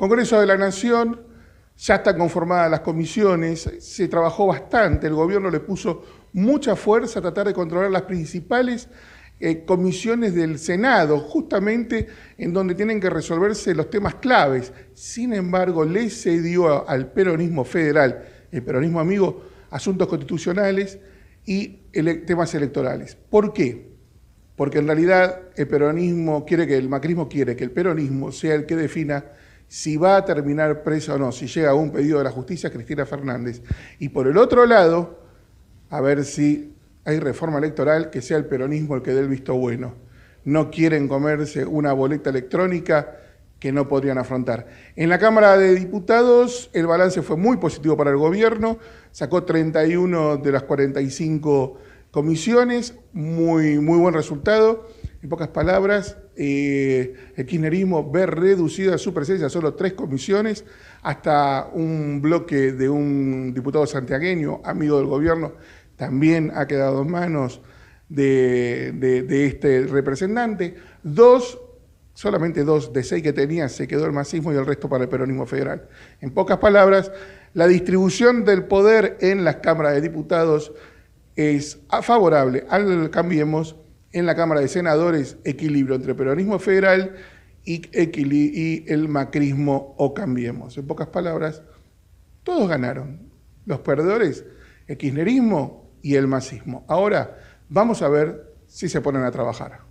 Congreso de la Nación, ya están conformadas las comisiones, se trabajó bastante, el gobierno le puso mucha fuerza a tratar de controlar las principales eh, comisiones del Senado, justamente en donde tienen que resolverse los temas claves. Sin embargo, le cedió al peronismo federal, el peronismo amigo, asuntos constitucionales y temas electorales. ¿Por qué? Porque en realidad el peronismo quiere que el macrismo quiere que el peronismo sea el que defina si va a terminar preso o no, si llega a un pedido de la justicia Cristina Fernández. Y por el otro lado, a ver si hay reforma electoral que sea el peronismo el que dé el visto bueno. No quieren comerse una boleta electrónica que no podrían afrontar. En la Cámara de Diputados el balance fue muy positivo para el gobierno, sacó 31 de las 45 comisiones, muy, muy buen resultado en pocas palabras, eh, el kirchnerismo ve reducida su presencia a solo tres comisiones, hasta un bloque de un diputado santiagueño, amigo del gobierno, también ha quedado en manos de, de este representante. Dos, solamente dos de seis que tenía, se quedó el masismo y el resto para el peronismo federal. En pocas palabras, la distribución del poder en las cámaras de diputados es favorable al Cambiemos en la Cámara de Senadores equilibrio entre peronismo federal y, y el macrismo o cambiemos. En pocas palabras, todos ganaron. Los perdedores, el kirchnerismo y el macismo. Ahora vamos a ver si se ponen a trabajar.